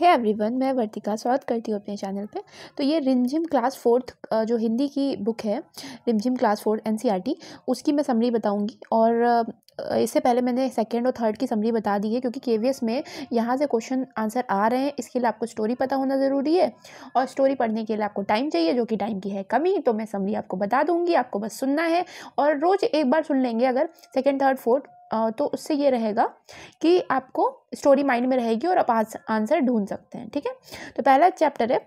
है every everyone मैं वर्तिका स्वागत करती हूँ अपने चैनल पे तो ये रिमझिम क्लास फोर्थ जो हिंदी की बुक है रिमझिम क्लास फोर्थ एनसीईआरटी उसकी मैं समरी बताऊँगी और इससे पहले मैंने सेकेंड और थर्ड की समरी बता दी है क्योंकि के में यहाँ से क्वेश्चन आंसर आ रहे हैं इसके लिए आपको स्टोरी पता होना ज़रूरी है और स्टोरी पढ़ने के लिए आपको टाइम चाहिए जो कि टाइम की है कमी तो मैं समरी आपको बता दूँगी आपको बस सुनना है और रोज़ एक बार सुन लेंगे अगर सेकेंड थर्ड फोर्थ तो उससे ये रहेगा कि आपको स्टोरी माइंड में रहेगी और आप आंसर ढूंढ सकते हैं ठीक है तो पहला चैप्टर है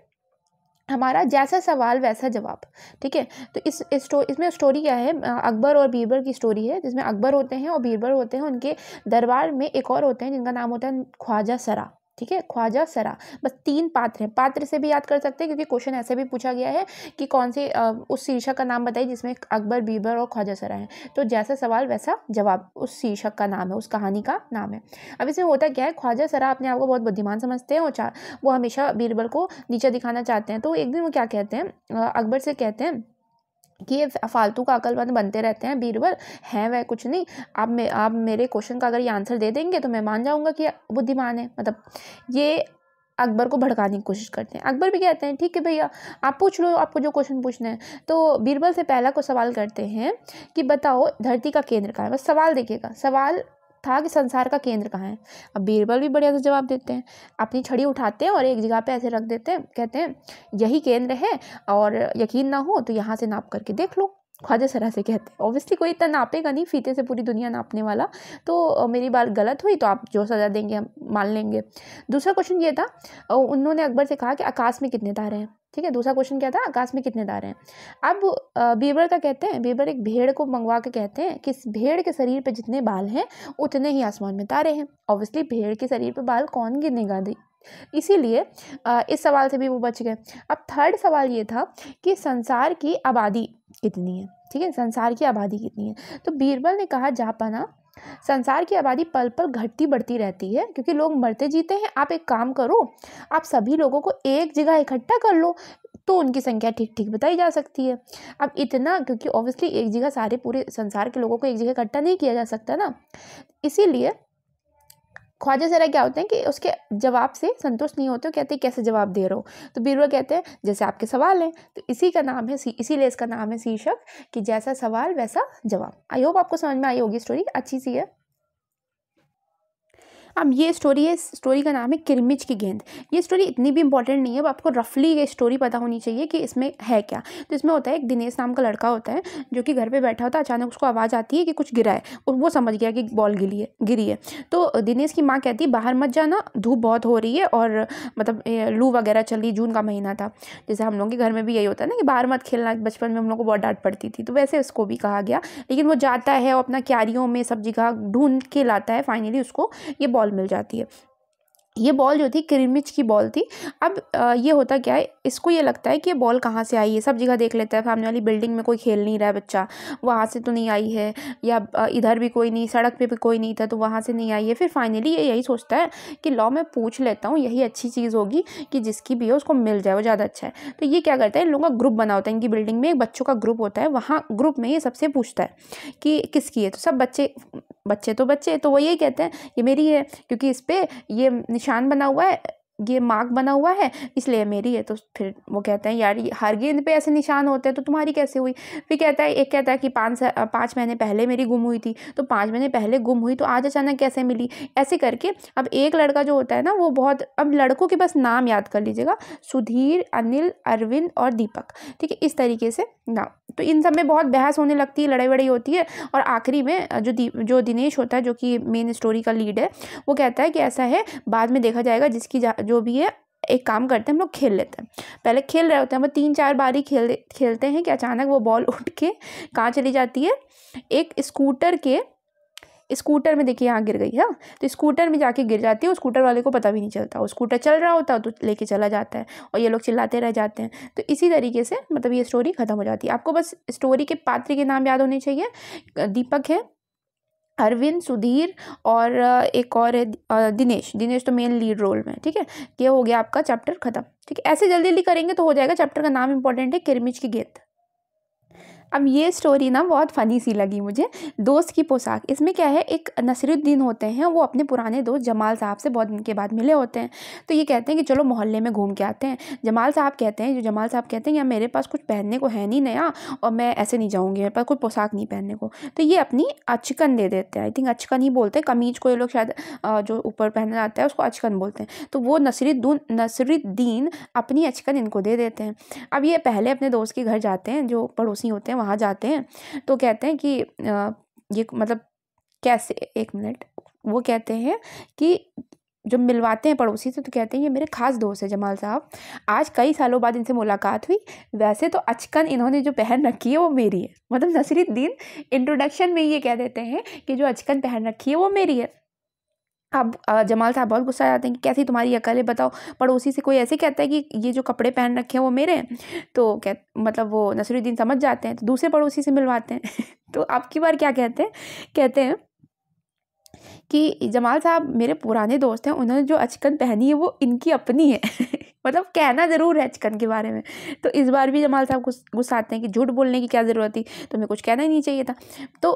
हमारा जैसा सवाल वैसा जवाब ठीक है तो इस स्टो इस इसमें स्टोरी क्या है अकबर और बीरबल की स्टोरी है जिसमें अकबर होते हैं और बीरबल होते हैं उनके दरबार में एक और होते हैं जिनका नाम होता है ख्वाजा सरा ठीक है ख्वाजा सरा बस तीन पात्र हैं पात्र से भी याद कर सकते हैं क्योंकि क्वेश्चन ऐसे भी पूछा गया है कि कौन सी उस शीर्षक का नाम बताइए जिसमें अकबर बीबर और ख्वाजा सरा हैं तो जैसा सवाल वैसा जवाब उस शीर्षक का नाम है उस कहानी का नाम है अब इसमें होता क्या है ख्वाजा सरा अपने आप को बहुत बुद्धिमान समझते हैं और वो हमेशा बीरबल को नीचा दिखाना चाहते हैं तो एक दिन वो क्या कहते हैं अकबर से कहते हैं कि ये फालतू का अकलबंद बनते रहते हैं बीरबल हैं वह कुछ नहीं आप मे आप मेरे क्वेश्चन का अगर ये आंसर दे देंगे तो मैं मान जाऊँगा कि बुद्धिमान है मतलब ये अकबर को भड़काने की कोशिश करते हैं अकबर भी कहते हैं ठीक है भैया आप पूछ लो आपको जो क्वेश्चन पूछना है तो बीरबल से पहला को सवाल करते हैं कि बताओ धरती का केंद्र कहाँ है बस सवाल देखिएगा सवाल था कि संसार का केंद्र कहाँ है अब बीरबल भी बढ़िया से जवाब देते हैं अपनी छड़ी उठाते हैं और एक जगह पे ऐसे रख देते हैं कहते हैं यही केंद्र है और यकीन ना हो तो यहाँ से नाप करके देख लो ख्वाजा सरा से कहते हैं ऑब्वियसली कोई इतना नापेगा नहीं फीते से पूरी दुनिया नापने वाला तो मेरी बात गलत हुई तो आप जो सज़ा देंगे हम मान लेंगे दूसरा क्वेश्चन ये था उन्होंने अकबर से कहा कि आकाश में कितने तारे हैं ठीक है दूसरा क्वेश्चन क्या था आकाश में कितने तारे हैं अब बीबर का कहते हैं बीबर एक भेड़ को मंगवा के कहते हैं कि भेड़ के शरीर पर जितने बाल हैं उतने ही आसमान में तारे हैं ऑब्वियसली भेड़ के शरीर पर बाल कौन गिनेगा इसीलिए इस सवाल से भी वो बच गए अब थर्ड सवाल ये था कि संसार की आबादी कितनी है ठीक है संसार की आबादी कितनी है तो बीरबल ने कहा जापाना हाँ, संसार की आबादी पल पल घटती बढ़ती रहती है क्योंकि लोग मरते जीते हैं आप एक काम करो आप सभी लोगों को एक जगह इकट्ठा कर लो तो उनकी संख्या ठीक ठीक बताई जा सकती है अब इतना क्योंकि ऑब्वियसली एक जगह सारे पूरे संसार के लोगों को एक जगह इकट्ठा नहीं किया जा सकता ना इसीलिए ख्वाजा सरा क्या होते हैं कि उसके जवाब से संतुष्ट नहीं होते कहते कैसे जवाब दे रहे हो तो बीरबल कहते हैं जैसे आपके सवाल हैं तो इसी का नाम है इसीलिए इसका नाम है शीर्षक कि जैसा सवाल वैसा जवाब आई होप आपको समझ में आई होगी स्टोरी अच्छी सी है अब ये स्टोरी है स्टोरी का नाम है किरमिच की गेंद ये स्टोरी इतनी भी इंपॉर्टेंट नहीं है अब आपको रफली ये स्टोरी पता होनी चाहिए कि इसमें है क्या तो इसमें होता है एक दिनेश नाम का लड़का होता है जो कि घर पर बैठा होता है अचानक उसको आवाज़ आती है कि कुछ गिरा है और वो समझ गया कि बॉल गिरी है गिरी है तो दिनेश की माँ कहती है बाहर मत जाना धूप बहुत हो रही है और मतलब लू वगैरह चल रही जून का महीना था जैसे हम लोग के घर में भी यही होता है ना कि बाहर मत खेलना बचपन में हम लोग को बहुत डांट पड़ती थी तो वैसे उसको भी कहा गया लेकिन वो जाता है और अपना क्यारियों में सब जगह ढूंढ के लाता है फाइनली उसको ये बॉल बॉल मिल जाती है ये बॉल जो थी क्रिमिच की बॉल थी अब ये होता क्या है इसको ये लगता है कि ये बॉल कहाँ से आई है सब जगह देख लेता है सामने वाली बिल्डिंग में कोई खेल नहीं रहा है बच्चा वहाँ से तो नहीं आई है या इधर भी कोई नहीं सड़क पे भी कोई नहीं था तो वहाँ से नहीं आई है फिर फाइनली ये यही सोचता है कि लॉ मैं पूछ लेता हूँ यही अच्छी चीज़ होगी कि जिसकी भी हो उसको मिल जाए वो ज़्यादा अच्छा है तो ये क्या करता है इन लोगों का ग्रुप बना होता है इनकी बिल्डिंग में एक बच्चों का ग्रुप होता है वहाँ ग्रुप में ये सबसे पूछता है कि किसकी है तो सब बच्चे बच्चे तो बच्चे तो वो यही कहते हैं ये मेरी है क्योंकि इस पर ये निशान बना हुआ है ये मार्क बना हुआ है इसलिए मेरी है तो फिर वो कहते हैं यार हर गेंद पे ऐसे निशान होते हैं तो तुम्हारी कैसे हुई फिर कहता है एक कहता है कि पाँच पाँच महीने पहले मेरी गुम हुई थी तो पाँच महीने पहले गुम हुई तो आज अचानक कैसे मिली ऐसे करके अब एक लड़का जो होता है ना वो बहुत अब लड़कों के बस नाम याद कर लीजिएगा सुधीर अनिल अरविंद और दीपक ठीक है इस तरीके से ना तो इन सब में बहुत बहस होने लगती है लड़ाई वड़ाई होती है और आखिरी में जो दी, जो दिनेश होता है जो कि मेन स्टोरी का लीड है वो कहता है कि ऐसा है बाद में देखा जाएगा जिसकी जा, जो भी है एक काम करते हैं हम लोग खेल लेते हैं पहले खेल रहे होते हैं हम तीन चार बारी खेल खेलते हैं कि अचानक वो बॉल उठ के कहाँ चली जाती है एक स्कूटर के स्कूटर में देखिए यहाँ गिर गई है तो स्कूटर में जाके गिर जाती है और स्कूटर वाले को पता भी नहीं चलता वो स्कूटर चल रहा होता तो लेके चला जाता है और ये लोग चिल्लाते रह जाते हैं तो इसी तरीके से मतलब ये स्टोरी ख़त्म हो जाती है आपको बस स्टोरी के पात्र के नाम याद होने चाहिए दीपक है अरविंद सुधीर और एक और है दिनेश दिनेश तो मेन लीड रोल में ठीक है ये हो गया आपका चैप्टर ख़त्म ठीक है ऐसे जल्दी जल्दी करेंगे तो हो जाएगा चैप्टर का नाम इंपॉर्टेंट है किरमिच की गेंद अब ये स्टोरी ना बहुत फ़नी सी लगी मुझे दोस्त की पोशाक इसमें क्या है एक नसरुद्दीन होते हैं वो अपने पुराने दोस्त जमाल साहब से बहुत दिन के बाद मिले होते हैं तो ये कहते हैं कि चलो मोहल्ले में घूम के आते हैं जमाल साहब कहते हैं जो जमाल साहब कहते हैं यार मेरे पास कुछ पहनने को है नहीं नया और मैं ऐसे नहीं जाऊँगी मेरे पास कोई पोशाक नहीं पहनने को तो ये अपनी अचकन दे देते हैं आई थिंक अचकन ही बोलते हैं कमीज को ये लोग शायद जो ऊपर पहना जाता है उसको अचकन बोलते हैं तो वो नसरुद्दीन नसरुद्दीन अपनी अचकन इनको दे देते हैं अब ये पहले अपने दोस्त के घर जाते हैं जो पड़ोसी होते हैं वहाँ जाते हैं तो कहते हैं कि ये मतलब कैसे एक मिनट वो कहते हैं कि जब मिलवाते हैं पड़ोसी से तो कहते हैं ये मेरे खास दोस्त है जमाल साहब आज कई सालों बाद इनसे मुलाकात हुई वैसे तो अचकन इन्होंने जो पहन रखी है वो मेरी है मतलब नसरुद्दीन इंट्रोडक्शन में ये कह देते हैं कि जो अचकन पहन रखी है वो मेरी है अब जमाल साहब बहुत गुस्सा आते हैं कि कैसी तुम्हारी अकल है बताओ पड़ोसी से कोई ऐसे कहता है कि ये जो कपड़े पहन रखे हैं वो मेरे हैं तो कह मतलब वो नसरुद्दीन समझ जाते हैं तो दूसरे पड़ोसी से मिलवाते हैं तो अब की बार क्या कहते हैं कहते हैं कि जमाल साहब मेरे पुराने दोस्त हैं उन्होंने जो अचकन पहनी है वो इनकी अपनी है मतलब कहना ज़रूर है अचकन के बारे में तो इस बार भी जमाल साहब गुस्सा आते हैं कि झूठ बोलने की क्या ज़रूरत थी तुम्हें तो कुछ कहना ही नहीं चाहिए था तो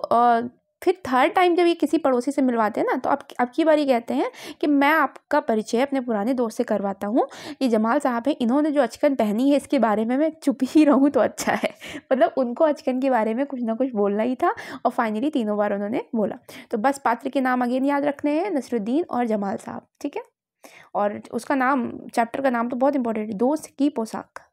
फिर थर्ड टाइम जब ये किसी पड़ोसी से मिलवाते हैं ना तो अब अब की बारी कहते हैं कि मैं आपका परिचय अपने पुराने दोस्त से करवाता हूँ ये जमाल साहब हैं इन्होंने जो अचकन पहनी है इसके बारे में मैं चुप ही रहूँ तो अच्छा है मतलब उनको अचकन के बारे में कुछ ना कुछ बोलना ही था और फाइनली तीनों बार उन्होंने बोला तो बस पात्र के नाम अगेन याद रखने हैं नसरुद्दीन और जमाल साहब ठीक है और उसका नाम चैप्टर का नाम तो बहुत इंपॉर्टेंट है दोस्त की पोशाक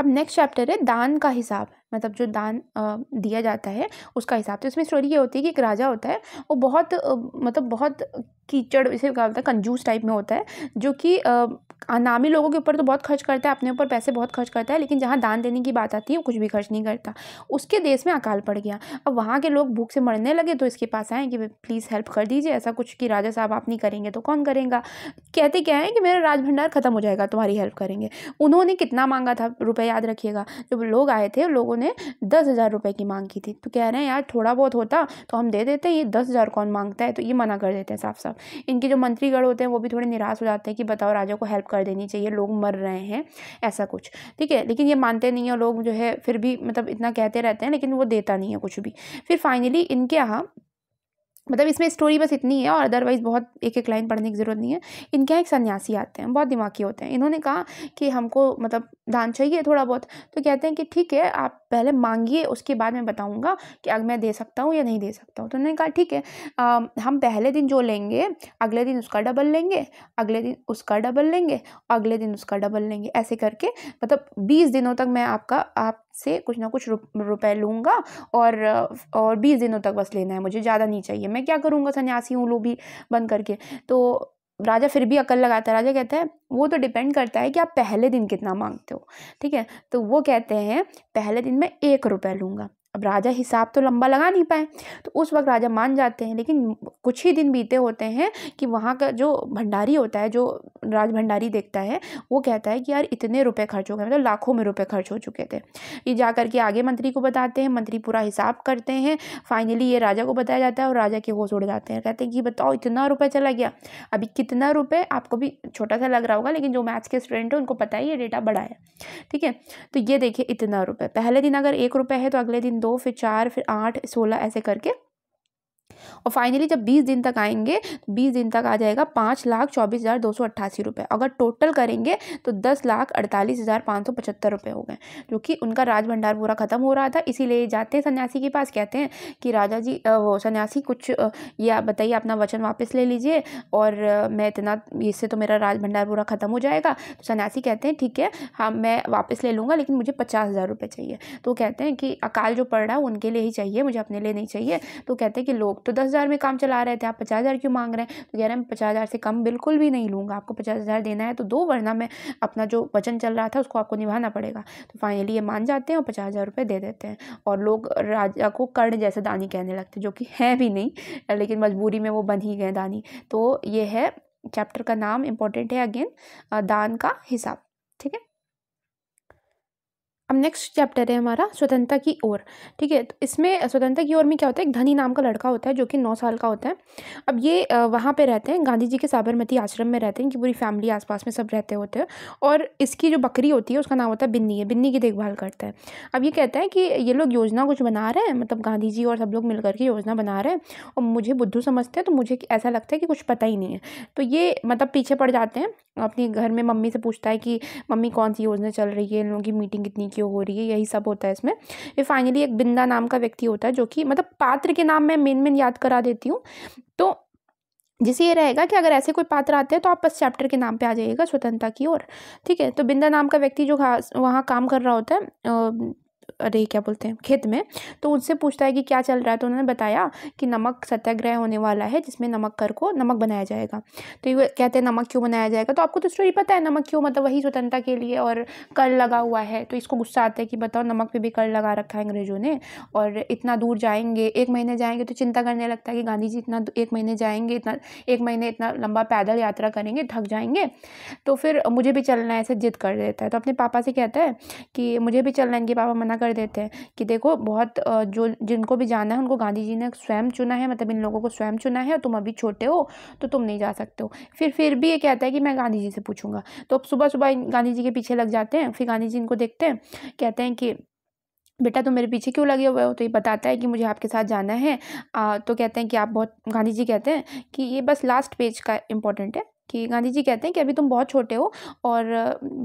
अब नेक्स्ट चैप्टर है दान का हिसाब मतलब जो दान दिया जाता है उसका हिसाब तो इसमें स्टोरी ये होती है कि एक राजा होता है वो बहुत मतलब बहुत कीचड़ इसे क्या होता है कंजूस टाइप में होता है जो कि नामी लोगों के ऊपर तो बहुत खर्च करता है अपने ऊपर पैसे बहुत खर्च करता है लेकिन जहाँ दान देने की बात आती है वो कुछ भी खर्च नहीं करता उसके देश में अकाल पड़ गया अब वहाँ के लोग भूख से मरने लगे तो इसके पास आए कि प्लीज़ हेल्प कर दीजिए ऐसा कुछ कि राजा साहब आप नहीं करेंगे तो कौन करेगा कहते क्या है कि मेरा राजभंडार ख़त्म हो जाएगा तुम्हारी हेल्प करेंगे उन्होंने कितना मांगा था रुपये याद रखिएगा जब लोग आए थे लोगों ने दस हज़ार रुपये की मांग की थी तो कह रहे हैं यार थोड़ा बहुत होता तो हम दे देते हैं ये दस हज़ार कौन मांगता है तो ये मना कर देते हैं साफ साफ इनके जो मंत्रीगढ़ होते हैं वो भी थोड़े निराश हो जाते हैं कि बताओ राजा को हेल्प हेल्प कर देनी चाहिए लोग मर रहे हैं ऐसा कुछ ठीक है लेकिन ये मानते नहीं हैं लोग जो है फिर भी मतलब इतना कहते रहते हैं लेकिन वो देता नहीं है कुछ भी फिर फाइनली इनके यहाँ मतलब इसमें स्टोरी बस इतनी है और अदरवाइज़ बहुत एक एक लाइन पढ़ने की ज़रूरत नहीं है इनके यहाँ एक सन्यासी आते हैं बहुत दिमागी होते हैं इन्होंने कहा कि हमको मतलब दान चाहिए थोड़ा बहुत तो कहते हैं कि ठीक है आप पहले मांगिए उसके बाद मैं बताऊँगा कि अगर मैं दे सकता हूँ या नहीं दे सकता हूँ तो उन्होंने कहा ठीक है आ, हम पहले दिन जो लेंगे अगले दिन उसका डबल लेंगे अगले दिन उसका डबल लेंगे अगले दिन उसका डबल लेंगे ऐसे करके मतलब बीस दिनों तक मैं आपका आपसे कुछ ना कुछ रुपए लूँगा और और बीस दिनों तक बस लेना है मुझे ज़्यादा नहीं चाहिए मैं क्या करूँगा सन्यासी हूँ लो भी बंद करके तो राजा फिर भी अकल लगाता है राजा कहता है वो तो डिपेंड करता है कि आप पहले दिन कितना मांगते हो ठीक है तो वो कहते हैं पहले दिन मैं एक रुपये लूँगा अब राजा हिसाब तो लंबा लगा नहीं पाए तो उस वक्त राजा मान जाते हैं लेकिन कुछ ही दिन बीते होते हैं कि वहाँ का जो भंडारी होता है जो राज भंडारी देखता है वो कहता है कि यार इतने रुपए खर्च हो गए मतलब लाखों में रुपए खर्च हो चुके थे ये जा करके आगे मंत्री को बताते हैं मंत्री पूरा हिसाब करते हैं फाइनली ये राजा को बताया जाता है और राजा के होश उड़ जाते हैं कहते हैं कि बताओ इतना रुपये चला गया अभी कितना रुपये आपको भी छोटा सा लग रहा होगा लेकिन जो मैथ्स के स्टूडेंट हैं उनको पता है ये डेटा बढ़ाया है ठीक है तो ये देखिए इतना रुपये पहले दिन अगर एक रुपये है तो अगले दिन दो फिर चार फिर आठ सोलह ऐसे करके और फाइनली जब बीस दिन तक आएंगे तो बीस दिन तक आ जाएगा पाँच लाख चौबीस हज़ार दो सौ अट्ठासी रुपये अगर टोटल करेंगे तो दस लाख अड़तालीस हज़ार पाँच सौ पचहत्तर रुपये हो गए जो कि उनका राज भंडार पूरा ख़त्म हो रहा था इसीलिए जाते हैं सन्यासी के पास कहते हैं कि राजा जी वो सन्यासी कुछ ये बताइए अपना वचन वापस ले लीजिए और मैं इतना इससे तो मेरा राज भंडार पूरा ख़त्म हो जाएगा तो सन्यासी कहते हैं ठीक है हाँ मैं वापस ले लूँगा लेकिन मुझे पचास हज़ार रुपये चाहिए तो कहते हैं कि अकाल जो पड़ रहा है उनके लिए ही चाहिए मुझे अपने लिए नहीं चाहिए तो कहते हैं कि लोग तो दस दस हज़ार में काम चला रहे थे आप पचास हज़ार क्यों मांग रहे हैं तो कह रहे हैं पचास हज़ार से कम बिल्कुल भी नहीं लूँगा आपको पचास हज़ार देना है तो दो वरना मैं अपना जो वचन चल रहा था उसको आपको निभाना पड़ेगा तो फाइनली ये मान जाते हैं और पचास हज़ार रुपये दे देते हैं और लोग राजा को कर्ण जैसे दानी कहने लगते जो कि है भी नहीं लेकिन मजबूरी में वो बन ही गए दानी तो ये है चैप्टर का नाम इम्पोर्टेंट है अगेन दान का हिसाब ठीक है अब नेक्स्ट चैप्टर है हमारा स्वतंत्रता की ओर ठीक है तो इसमें स्वतंत्रता की ओर में क्या होता है एक धनी नाम का लड़का होता है जो कि नौ साल का होता है अब ये वहाँ पर रहते हैं गांधी जी के साबरमती आश्रम में रहते हैं इनकी पूरी फैमिली आसपास में सब रहते होते हैं और इसकी जो बकरी होती है उसका नाम होता है बिन्नी है बिन्नी की देखभाल करता है अब ये कहता है कि ये लोग योजना कुछ बना रहे हैं मतलब गांधी जी और सब लोग मिल करके योजना बना रहे हैं और मुझे बुद्धू समझते हैं तो मुझे ऐसा लगता है कि कुछ पता ही नहीं है तो ये मतलब पीछे पड़ जाते हैं अपने घर में मम्मी से पूछता है कि मम्मी कौन सी योजना चल रही है इन लोगों की मीटिंग कितनी की जो हो रही है यही सब होता है इसमें ये फाइनली एक बिंदा नाम का व्यक्ति होता है जो कि मतलब पात्र के नाम मैं मेन मेन याद करा देती हूँ तो जिसे ये रहेगा कि अगर ऐसे कोई पात्र आते हैं तो आप बस चैप्टर के नाम पे आ जाइएगा स्वतंत्रता की ओर ठीक है तो बिंदा नाम का व्यक्ति जो वहाँ काम कर रहा होता है अरे क्या बोलते हैं खेत में तो उनसे पूछता है कि क्या चल रहा है तो उन्होंने बताया कि नमक सत्याग्रह होने वाला है जिसमें नमक कर को नमक बनाया जाएगा तो ये कहते हैं नमक क्यों बनाया जाएगा तो आपको तो स्टोरी पता है नमक क्यों मतलब वही स्वतंत्रता के लिए और कर लगा हुआ है तो इसको गुस्सा आता है कि बताओ नमक पर भी कर लगा रखा है अंग्रेज़ों ने और इतना दूर जाएंगे एक महीने जाएंगे तो चिंता करने लगता है कि गांधी जी इतना एक महीने जाएंगे इतना एक महीने इतना लंबा पैदल यात्रा करेंगे थक जाएंगे तो फिर मुझे भी चलना है ऐसे जिद कर देता है तो अपने पापा से कहता है कि मुझे भी चलना है इनके पापा मना कर देते हैं कि देखो बहुत जो जिनको भी जाना है उनको गांधी जी ने स्वयं चुना है मतलब इन लोगों को स्वयं चुना है और तुम अभी छोटे हो तो तुम नहीं जा सकते हो फिर फिर भी ये कहता है कि मैं गांधी जी से पूछूंगा तो अब सुबह सुबह गांधी जी के पीछे लग जाते हैं फिर गांधी जी इनको देखते हैं कहते हैं कि बेटा तुम मेरे पीछे क्यों लगे हुए हो तो ये बताता है कि मुझे आपके साथ जाना है आ, तो कहते हैं कि आप बहुत गांधी जी कहते हैं कि ये बस लास्ट पेज का इम्पोर्टेंट है कि गांधी जी कहते हैं कि अभी तुम बहुत छोटे हो और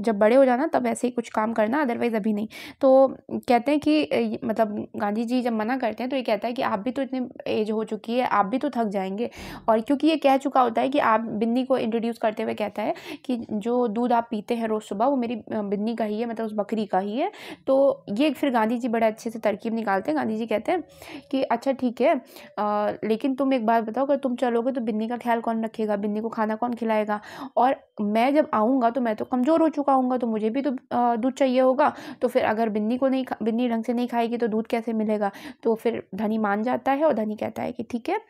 जब बड़े हो जाना तब ऐसे ही कुछ काम करना अदरवाइज़ अभी नहीं तो कहते हैं कि मतलब गांधी जी जब मना करते हैं तो ये कहता है कि आप भी तो इतने एज हो चुकी है आप भी तो थक जाएंगे और क्योंकि ये कह चुका होता है कि आप बिन्नी को इंट्रोड्यूस करते हुए कहता है कि जो दूध आप पीते हैं रोज़ सुबह वो मेरी बिन्नी का ही है मतलब उस बकरी का ही है तो ये फिर गांधी जी बड़े अच्छे से तरकीब निकालते हैं गांधी जी कहते हैं कि अच्छा ठीक है लेकिन तुम एक बात बताओ अगर तुम चलोगे तो बिन्नी का ख्याल कौन रखेगा बिन्नी को खाना कौन खिलाएगा जाएगा और मैं जब आऊँगा तो मैं तो कमज़ोर हो चुका हूँ तो मुझे भी तो दूध चाहिए होगा तो फिर अगर बिन्नी को नहीं बिन्नी ढंग से नहीं खाएगी तो दूध कैसे मिलेगा तो फिर धनी मान जाता है और धनी कहता है कि ठीक है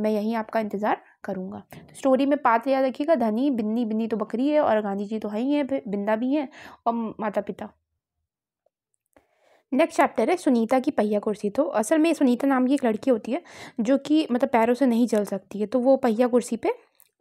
मैं यहीं आपका इंतज़ार करूँगा तो स्टोरी में पात्र याद रखिएगा धनी बिन्नी बिन्नी तो बकरी है और गांधी जी तो है ही हैं बिंदा भी हैं और माता पिता नेक्स्ट चैप्टर है सुनीता की पहिया कुर्सी तो असल में सुनीता नाम की एक लड़की होती है जो कि मतलब पैरों से नहीं चल सकती है तो वो पहिया कुर्सी पे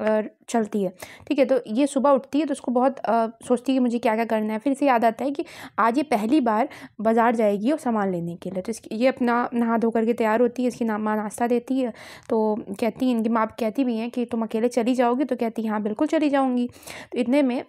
चलती है ठीक है तो ये सुबह उठती है तो उसको बहुत आ, सोचती है कि मुझे क्या क्या करना है फिर इसे याद आता है कि आज ये पहली बार बाज़ार जाएगी और सामान लेने के लिए तो इसकी ये अपना नहा धो करके तैयार होती है इसकी ना माँ नाश्ता देती है तो कहती है इनकी माँ कहती भी हैं कि तुम अकेले चली जाओगी तो कहती हाँ बिल्कुल चली जाऊँगी तो इतने में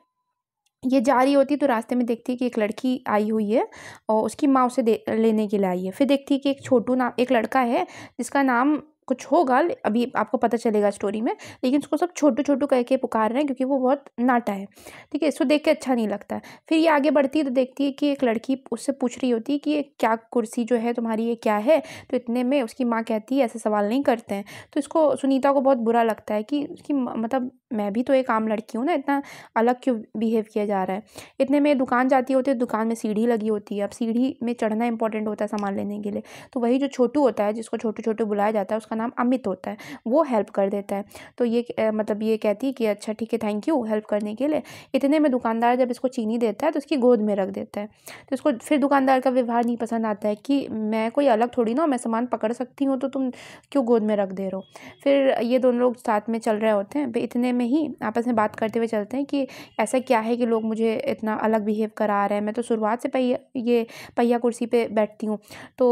ये जा रही होती तो रास्ते में देखती है कि एक लड़की आई हुई है और उसकी माँ उसे दे लेने के लिए आई है फिर देखती है कि एक छोटू नाम एक लड़का है जिसका नाम कुछ होगा अभी आपको पता चलेगा स्टोरी में लेकिन उसको सब छोटू छोटू कह के पुकार रहे हैं क्योंकि वो बहुत नाटा है ठीक है इसको देख के अच्छा नहीं लगता है फिर ये आगे बढ़ती है तो देखती है कि एक लड़की उससे पूछ रही होती है कि ये क्या कुर्सी जो है तुम्हारी ये क्या है तो इतने में उसकी माँ कहती है ऐसे सवाल नहीं करते हैं तो इसको सुनीता को बहुत बुरा लगता है कि उसकी मतलब मैं भी तो एक आम लड़की हूँ ना इतना अलग क्यों बिहेव किया जा रहा है इतने में दुकान जाती होती है दुकान में सीढ़ी लगी होती है अब सीढ़ी में चढ़ना इंपॉर्टेंट होता है सामान लेने के लिए तो वही जो छोटू होता है जिसको छोटू छोटू बुलाया जाता है उसका नाम अमित होता है वो हेल्प कर देता है तो ये मतलब ये कहती है कि अच्छा ठीक है थैंक यू हेल्प करने के लिए इतने में दुकानदार जब इसको चीनी देता है तो उसकी गोद में रख देता है तो इसको फिर दुकानदार का व्यवहार नहीं पसंद आता है कि मैं कोई अलग थोड़ी ना मैं सामान पकड़ सकती हूँ तो तुम क्यों गोद में रख दे रहे हो फिर ये दोनों लोग साथ में चल रहे होते हैं इतने में ही आपस में बात करते हुए चलते हैं कि ऐसा क्या है कि लोग मुझे इतना अलग बिहेव करा रहे हैं मैं तो शुरुआत से पहिया ये पहिया कुर्सी पे बैठती हूँ तो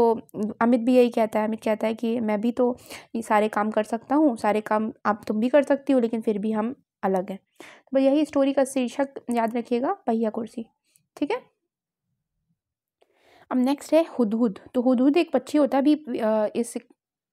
अमित भी यही कहता है अमित कहता है कि मैं भी तो ये सारे काम कर सकता हूँ सारे काम आप तुम भी कर सकती हो लेकिन फिर भी हम अलग हैं तो यही स्टोरी का शीर्षक याद रखिएगा पहिया कुर्सी ठीक है अब नेक्स्ट है हुदहुद तो हुदहुद एक पक्षी होता है भी इस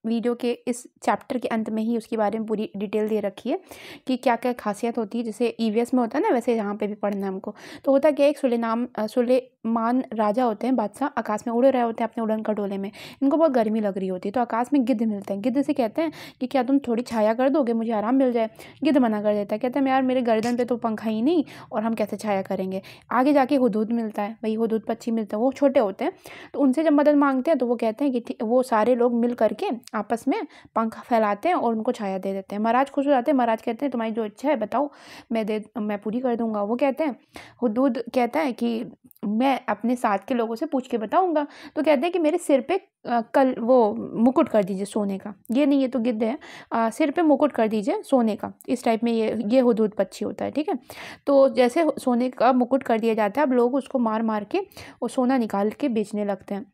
वीडियो के इस चैप्टर के अंत में ही उसके बारे में पूरी डिटेल दे रखी है कि क्या क्या खासियत होती है जैसे ई e में होता है ना वैसे यहाँ पर भी पढ़ना है हमको तो होता क्या एक सुलेनाम सुलेमान राजा होते हैं बादशाह आकाश में उड़ रहे होते हैं अपने उड़न खटोले में इनको बहुत गर्मी लग रही होती है तो आकाश में गिद्ध मिलते हैं गिद्ध से कहते हैं कि क्या तुम थोड़ी छाया कर दोगे मुझे आराम मिल जाए गिद्ध मना कर देता है कहते हैं यार मेरे गर्दन पे तो पंखा ही नहीं और हम कैसे छाया करेंगे आगे जाके हदूद मिलता है वही हदूद पक्षी मिलता है वो छोटे होते हैं तो उनसे जब मदद मांगते हैं तो वो कहते हैं कि वो सारे लोग मिल करके आपस में पंखा फैलाते हैं और उनको छाया दे देते हैं महाराज खुश हो जाते हैं महाराज कहते हैं तुम्हारी जो इच्छा है बताओ मैं दे मैं पूरी कर दूंगा वो कहते हैं हदूद कहता है कि मैं अपने साथ के लोगों से पूछ के बताऊंगा तो कहते हैं कि मेरे सिर पे कल वो मुकुट कर दीजिए सोने का ये नहीं ये तो गिद्ध है आ, सिर पे मुकुट कर दीजिए सोने का इस टाइप में ये ये हदूद पक्षी होता है ठीक है तो जैसे सोने का मुकुट कर दिया जाता है अब लोग उसको मार मार के और सोना निकाल के बेचने लगते हैं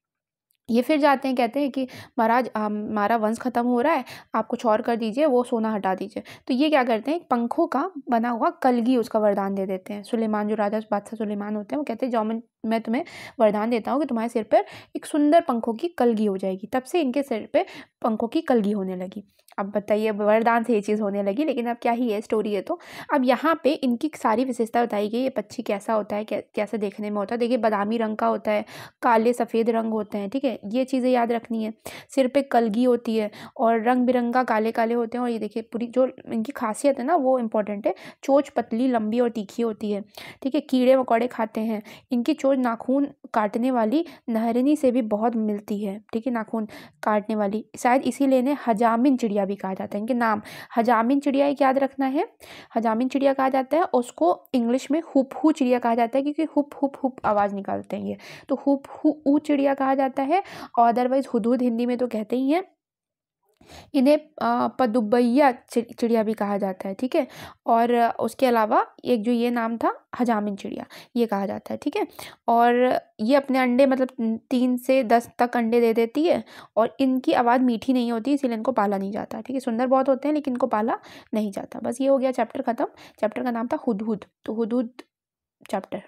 ये फिर जाते हैं कहते हैं कि महाराज हमारा वंश ख़त्म हो रहा है आप कुछ और कर दीजिए वो सोना हटा दीजिए तो ये क्या करते हैं पंखों का बना हुआ कलगी उसका वरदान दे देते हैं सुलेमान जो राजा बादशाह सुलेमान होते हैं वो कहते हैं जो मैं तुम्हें वरदान देता हूँ कि तुम्हारे सिर पर एक सुंदर पंखों की कलगी हो जाएगी तब से इनके सिर पर पंखों की कलगी होने लगी अब बताइए वरदान से ये चीज़ होने लगी लेकिन अब क्या ही है स्टोरी है तो अब यहाँ पे इनकी सारी विशेषता बताई गई ये पक्षी कैसा होता है कैसे देखने में होता है देखिए बादामी रंग का होता है काले सफ़ेद रंग होते हैं ठीक है ये चीज़ें याद रखनी है सिर पे कलगी होती है और रंग बिरंगा काले काले होते हैं और ये देखिए पूरी जो इनकी खासियत है ना वो इंपॉर्टेंट है चोच पतली लंबी और तीखी होती है ठीक है कीड़े मकोड़े खाते हैं इनकी चोच नाखून काटने वाली नहरनी से भी बहुत मिलती है ठीक है नाखून काटने वाली शायद इसीलिए इन्हें हजामिन चिड़िया चिड़िया भी कहा जाता है इनके नाम हजामिन चिड़िया एक याद रखना है हजामिन चिड़िया कहा जाता है उसको इंग्लिश में हुप हु चिड़िया कहा जाता है क्योंकि हुप हुप हुप आवाज़ निकालते हैं ये तो हुप हु चिड़िया कहा जाता है और अदरवाइज़ हुदूद हिंदी में तो कहते ही हैं इन्हें पदुबैया चिड़िया भी कहा जाता है ठीक है और उसके अलावा एक जो ये नाम था हजामिन चिड़िया ये कहा जाता है ठीक है और ये अपने अंडे मतलब तीन से दस तक अंडे दे देती है और इनकी आवाज़ मीठी नहीं होती इसीलिए इनको पाला नहीं जाता ठीक है सुंदर बहुत होते हैं लेकिन इनको पाला नहीं जाता बस ये हो गया चैप्टर ख़त्म चैप्टर का नाम था हुदहुद तो हुदहुद चैप्टर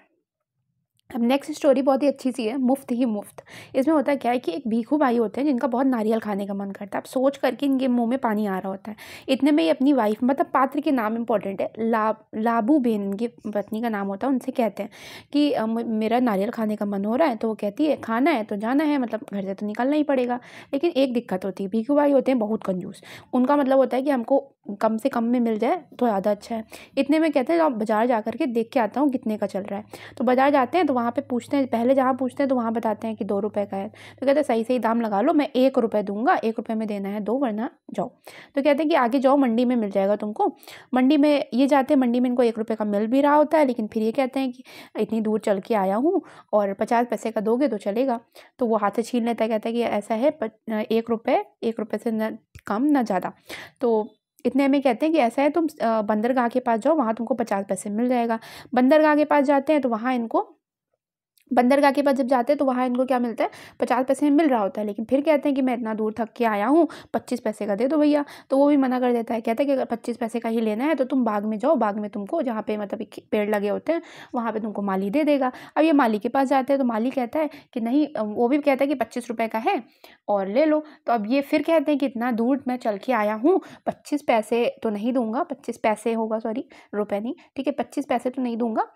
अब नेक्स्ट स्टोरी बहुत ही अच्छी सी है मुफ्त ही मुफ्त इसमें होता क्या है कि एक भीखू भाई होते हैं जिनका बहुत नारियल खाने का मन करता है अब सोच करके इनके मुंह में पानी आ रहा होता है इतने में ये अपनी वाइफ मतलब पात्र के नाम इंपॉर्टेंट है ला लाबू बेन इनकी पत्नी का नाम होता है उनसे कहते हैं कि मेरा नारियल खाने का मन हो रहा है तो वो कहती है खाना है तो जाना है मतलब घर से तो निकलना ही पड़ेगा लेकिन एक दिक्कत होती है भीखू भाई होते हैं बहुत कंजूस उनका मतलब होता है कि हमको कम से कम में मिल जाए तो ज़्यादा अच्छा है इतने में कहते हैं आप बाज़ार जा करके देख के आता हूँ कितने का चल रहा है तो बाज़ार जाते हैं तो वहाँ पे पूछते हैं पहले जहाँ पूछते हैं तो वहाँ बताते हैं कि दो रुपये का है तो कहते हैं सही सही दाम लगा लो मैं एक रुपये दूंगा एक रुपये में देना है दो वरना जाओ तो कहते हैं कि आगे जाओ मंडी में मिल जाएगा तुमको मंडी में ये जाते हैं मंडी में इनको एक रुपये का मिल भी रहा होता है लेकिन फिर ये कहते हैं कि इतनी दूर चल के आया हूँ और पचास पैसे का दोगे तो चलेगा तो वो हाथ से छीन लेता है कहता है कि ऐसा है एक रुपये एक रुपये से न कम ना ज़्यादा तो इतने में कहते हैं कि ऐसा है तुम बंदरगाह के पास जाओ वहाँ तुमको पचास पैसे मिल जाएगा बंदरगाह के पास जाते हैं तो वहाँ इनको बंदरगाह के पास जब जाते हैं तो वहाँ इनको क्या मिलता है पचास पैसे में मिल रहा होता है लेकिन फिर कहते हैं कि मैं इतना दूर थक के आया हूँ पच्चीस पैसे का दे दो भैया तो वो भी मना कर देता है कहता है कि अगर पच्चीस पैसे का ही लेना है तो तुम बाग में जाओ बाग में तुमको जहाँ पे मतलब पेड़ लगे होते हैं वहाँ पर तुमको माली दे देगा अब ये माली के पास जाते हैं तो माली कहता है कि नहीं वो भी कहता है कि पच्चीस रुपये का है और ले लो तो अब ये फिर कहते हैं कि इतना दूर मैं चल के आया हूँ पच्चीस पैसे तो नहीं दूंगा पच्चीस पैसे होगा सॉरी रुपये नहीं ठीक है पच्चीस पैसे तो नहीं दूंगा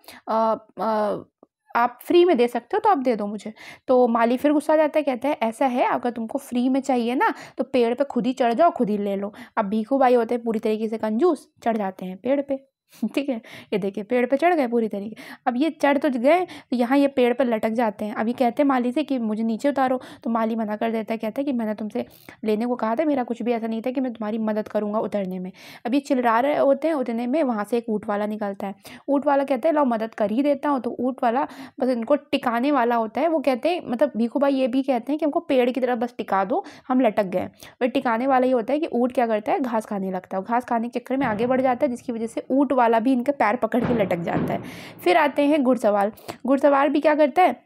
आप फ्री में दे सकते हो तो आप दे दो मुझे तो माली फिर गुस्सा जाता है कहता है ऐसा है अगर तुमको फ्री में चाहिए ना तो पेड़ पे खुद ही चढ़ जाओ खुद ही ले लो अब भीखू भाई होते हैं पूरी तरीके से कंजूस चढ़ जाते हैं पेड़ पे ठीक है ये देखिए पेड़ पे चढ़ गए पूरी तरीके अब ये चढ़ तो गए तो यहाँ ये पेड़ पर पे लटक जाते हैं अब ये कहते हैं माली से कि मुझे नीचे उतारो तो माली मना कर देता है कहता है कि मैंने तुमसे लेने को कहा था मेरा कुछ भी ऐसा नहीं था कि मैं तुम्हारी मदद करूँगा उतरने में अब ये चिलरा रहे होते हैं उतरने में वहाँ से एक ऊँट वाला निकलता है ऊँट वाला कहते हैं लाओ मदद कर ही देता हूँ तो ऊँट वाला बस इनको टिकाने वाला होता है वो कहते हैं मतलब भीखू भाई ये भी कहते हैं कि हमको पेड़ की तरफ बस टिका दो हम लटक गए वही टिकाने वाला ये होता है कि ऊँट क्या करता है घास खाने लगता है घास खाने के चक्कर में आगे बढ़ जाता है जिसकी वजह से ऊँट वाला भी इनका पैर पकड़ के लटक जाता है फिर आते हैं घुड़सवार घुड़सवार भी क्या करता है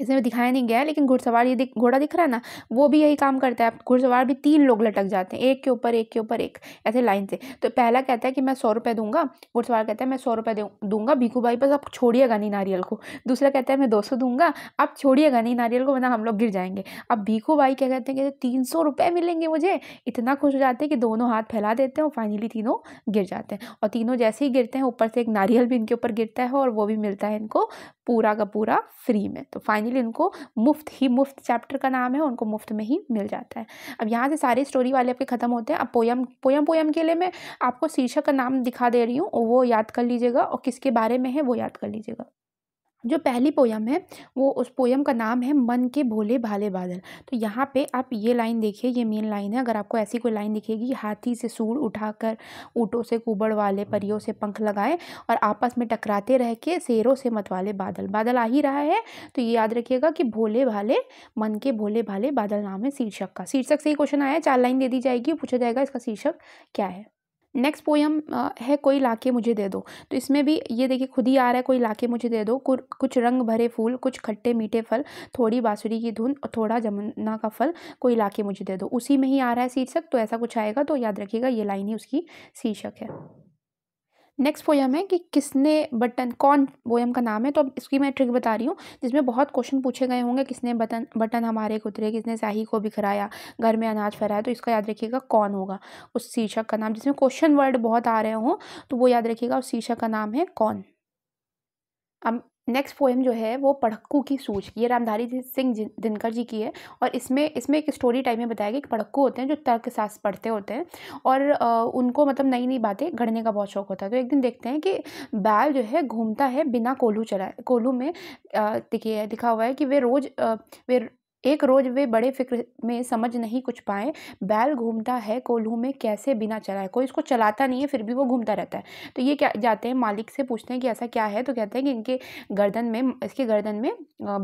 इसमें दिखाया नहीं गया है लेकिन घुड़सवार ये दिख घोड़ा दिख रहा है ना वो भी यही काम करता है घुड़सवार भी तीन लोग लटक जाते हैं एक के ऊपर एक के ऊपर एक ऐसे लाइन से तो पहला कहता है कि मैं सौ रुपये दूंगा घुड़सवार कहता है मैं सौ रुपये दूंगा भीखू भाई बस आप छोड़िएगा नहीं नारियल को दूसरा कहता है मैं दो सौ दूंगा आप छोड़िएगा नहीं नारियल को वरना हम लोग गिर जाएंगे अब भीखू भाई क्या कहते हैं कहते तीन सौ रुपये मिलेंगे मुझे इतना खुश हो जाते हैं कि दोनों हाथ फैला देते हैं और फाइनली तीनों गिर जाते हैं और तीनों जैसे ही गिरते हैं ऊपर से एक नारियल भी इनके ऊपर गिरता है और वो भी मिलता है इनको पूरा का पूरा फ्री में तो फाइनली फाइनली इनको मुफ्त ही मुफ्त चैप्टर का नाम है उनको मुफ्त में ही मिल जाता है अब यहाँ से सारे स्टोरी वाले आपके ख़त्म होते हैं अब पोयम पोयम पोयम के लिए मैं आपको शीर्षक का नाम दिखा दे रही हूँ वो याद कर लीजिएगा और किसके बारे में है वो याद कर लीजिएगा जो पहली पोयम है वो उस पोयम का नाम है मन के भोले भाले बादल तो यहाँ पे आप ये लाइन देखिए ये मेन लाइन है अगर आपको ऐसी कोई लाइन दिखेगी हाथी से सूर उठाकर ऊँटों से कुबड़ वाले परियों से पंख लगाए और आपस में टकराते रह के शेरों से मतवाले बादल बादल आ ही रहा है तो ये याद रखिएगा कि भोले भाले मन के भोले भाले बादल नाम है शीर्षक का शीर्षक से ही क्वेश्चन आया चार लाइन दे दी जाएगी पूछा जाएगा इसका शीर्षक क्या है नेक्स्ट पोयम uh, है कोई लाके मुझे दे दो तो इसमें भी ये देखिए खुद ही आ रहा है कोई लाके मुझे दे दो कुछ रंग भरे फूल कुछ खट्टे मीठे फल थोड़ी बाँसुरी की धुन और थोड़ा जमुना का फल कोई लाके मुझे दे दो उसी में ही आ रहा है शीर्षक तो ऐसा कुछ आएगा तो याद रखिएगा ये लाइन ही उसकी शीर्षक है नेक्स्ट पोयम है कि किसने बटन कौन पोयम का नाम है तो अब इसकी मैं ट्रिक बता रही हूँ जिसमें बहुत क्वेश्चन पूछे गए होंगे किसने बटन बटन हमारे को उतरे किसने स्याही को बिखराया घर में अनाज फहराया तो इसका याद रखिएगा कौन होगा उस शीर्षक का नाम जिसमें क्वेश्चन वर्ड बहुत आ रहे हों तो वो याद रखिएगा उस शीर्षक का नाम है कौन अब नेक्स्ट पोएम जो है वो पड़क्कू की सूझ ये रामधारी सिंह दिनकर जी की है और इसमें इसमें एक स्टोरी टाइप में बताया गया कि पड़क्कू होते हैं जो तर्कशास्त्र पढ़ते होते हैं और उनको मतलब नई नई बातें गढ़ने का बहुत शौक होता है तो एक दिन देखते हैं कि बैल जो है घूमता है बिना कोल्हू चलाए कोल्हू में देखिए दिखा हुआ है कि वे रोज़ वे एक रोज वे बड़े फिक्र में समझ नहीं कुछ पाए बैल घूमता है कोल्हू में कैसे बिना चलाए कोई इसको चलाता नहीं है फिर भी वो घूमता रहता है तो ये क्या जाते हैं मालिक से पूछते हैं कि ऐसा क्या है तो कहते हैं कि इनके गर्दन में इसके गर्दन में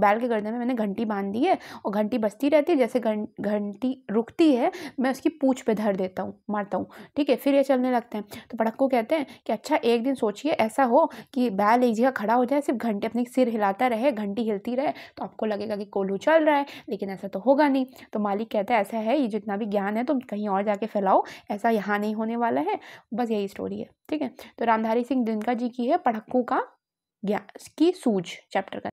बैल के गर्दन में मैंने घंटी बांध दी है और घंटी बजती रहती है जैसे घंटी रुकती है मैं उसकी पूछ पर धर देता हूँ मारता हूँ ठीक है फिर ये चलने लगते हैं तो को कहते हैं कि अच्छा एक दिन सोचिए ऐसा हो कि बैल एक जगह खड़ा हो जाए सिर्फ घंटे अपने सिर हिलाता रहे घंटी हिलती रहे तो आपको लगेगा कि कोल्हू चल रहा है लेकिन ऐसा तो होगा नहीं तो मालिक कहता है ऐसा है ये जितना भी ज्ञान है तुम कहीं और जाके फैलाओ ऐसा यहाँ नहीं होने वाला है बस यही स्टोरी है ठीक है तो रामधारी सिंह दिनकर जी की है पढ़क्कू का ज्ञान की सूझ चैप्टर का